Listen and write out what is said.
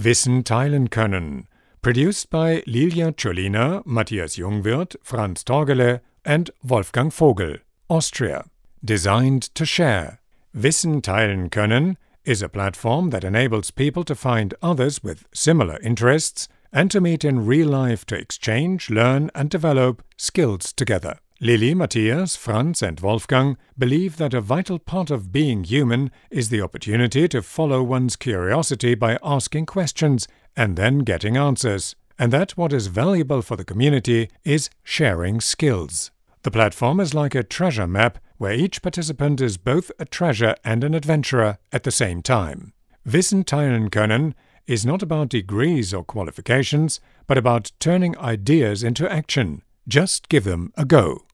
Wissen teilen können. Produced by Lilia Czolina, Matthias Jungwirth, Franz Torgele, and Wolfgang Vogel, Austria. Designed to share. Wissen teilen können is a platform that enables people to find others with similar interests and to meet in real life to exchange, learn, and develop skills together. Lili, Matthias, Franz, and Wolfgang believe that a vital part of being human is the opportunity to follow one's curiosity by asking questions and then getting answers, and that what is valuable for the community is sharing skills. The platform is like a treasure map where each participant is both a treasure and an adventurer at the same time. Wissen teilen können is not about degrees or qualifications, but about turning ideas into action. Just give them a go.